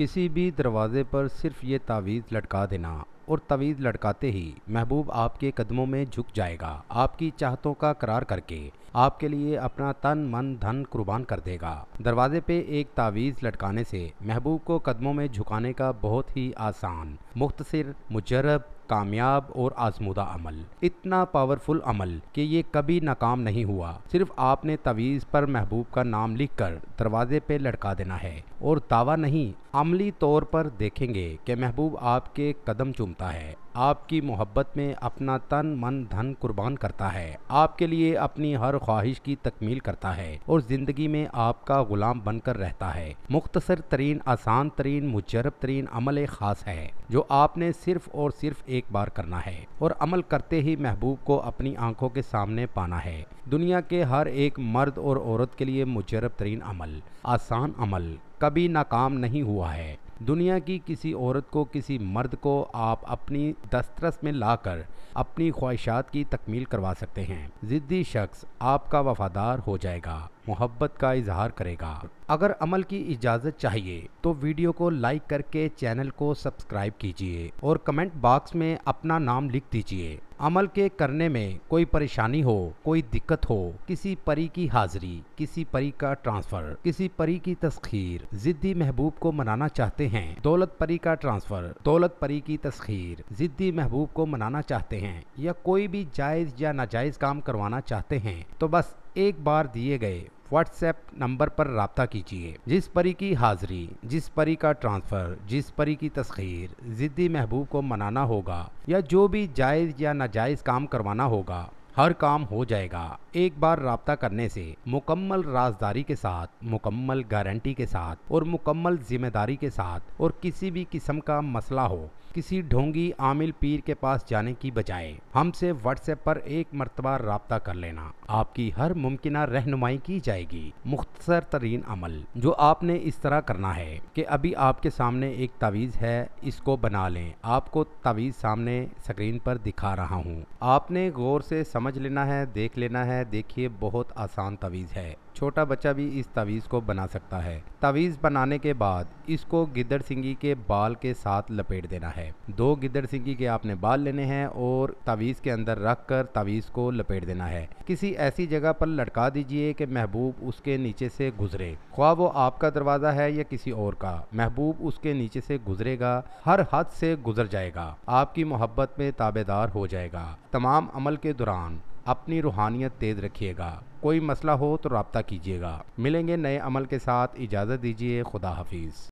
किसी भी दरवाज़े पर सिर्फ ये तावीज़ लटका देना और तवीज़ लटकाते ही महबूब आपके कदमों में झुक जाएगा आपकी चाहतों का करार करके आपके लिए अपना तन मन धन कुर्बान कर देगा दरवाजे पे एक तावीज़ लटकाने से महबूब को कदमों में झुकाने का बहुत ही आसान मुख्तर मुजरब कामयाब और आजमुदा अमल इतना पावरफुल अमल कि ये कभी नाकाम नहीं हुआ सिर्फ आपने तवीज़ पर महबूब का नाम लिख कर दरवाजे पे लटका देना है और दावा नहीं अमली तौर पर देखेंगे कि महबूब आपके कदम चूमता है आपकी मोहब्बत में अपना तन मन धन कुर्बान करता है आपके लिए अपनी हर ख्वाहिश की तकमील करता है और ज़िंदगी में आपका ग़ुलाम बनकर रहता है मुख्तसर तरीन आसान तरीन मुजरब तरीन अमल ख़ास है जो आपने सिर्फ़ और सिर्फ एक एक बार करना है और अमल करते ही महबूब को अपनी आंखों के सामने पाना है दुनिया के हर एक मर्द और औरत के लिए मुजरब तरीन अमल आसान अमल कभी नाकाम नहीं हुआ है दुनिया की किसी औरत को किसी मर्द को आप अपनी दस्तरस में लाकर अपनी ख्वाहिशात की तकमील करवा सकते हैं ज़िद्दी शख्स आपका वफादार हो जाएगा मोहब्बत का इजहार करेगा अगर अमल की इजाज़त चाहिए तो वीडियो को लाइक करके चैनल को सब्सक्राइब कीजिए और कमेंट बॉक्स में अपना नाम लिख दीजिए अमल के करने में कोई परेशानी हो कोई दिक्कत हो किसी परी की हाजिरी किसी परी का ट्रांसफ़र किसी परी की तस्खीर जिद्दी महबूब को मनाना चाहते हैं दौलत परी का ट्रांसफ़र दौलत परी की तस्खीर जिद्दी महबूब को मनाना चाहते हैं या कोई भी जायज़ या नाजायज़ काम करवाना चाहते हैं तो बस एक बार दिए गए व्हाट्सएप नंबर पर रबता कीजिए जिस परी की हाजिरी जिस परी का ट्रांसफ़र जिस परी की तस्खीर ज़िद्दी महबूब को मनाना होगा या जो भी जायज़ या नाजायज़ काम करवाना होगा हर काम हो जाएगा एक बार रबता करने से मुकम्मल राजदारी के साथ मुकम्मल गारंटी के साथ और मुकम्मल जिम्मेदारी के साथ और किसी भी किस्म का मसला हो किसी ढोंगी आमिल पीर के पास जाने की बजाय हमसे व्हाट्सएप पर एक मरतबा रबता कर लेना आपकी हर मुमकिन रहनुमाई की जाएगी मुख्तर तरीन अमल जो आपने इस तरह करना है कि अभी आपके सामने एक तवीज़ है इसको बना लें आपको तवीज़ सामने स्क्रीन पर दिखा रहा हूँ आपने गौर से समझ लेना है देख लेना है देखिए बहुत आसान तवीज़ है छोटा बच्चा भी इस तावीज़ को बना सकता है तावीज़ बनाने के बाद इसको गिद्दड़ सिंगी के बाल के साथ लपेट देना है दो गिद्दड़ सिंगी के आपने बाल लेने हैं और तावीज़ के अंदर रख कर तावीज़ को लपेट देना है किसी ऐसी जगह पर लटका दीजिए कि महबूब उसके नीचे से गुजरे ख्वा वो आपका दरवाज़ा है या किसी और का महबूब उसके नीचे से गुजरेगा हर हद से गुजर जाएगा आपकी मोहब्बत में ताबेदार हो जाएगा तमाम अमल के दौरान अपनी रूहानियत तेज़ रखिएगा कोई मसला हो तो रबता कीजिएगा मिलेंगे नए अमल के साथ इजाज़त दीजिए खुदा हाफिज़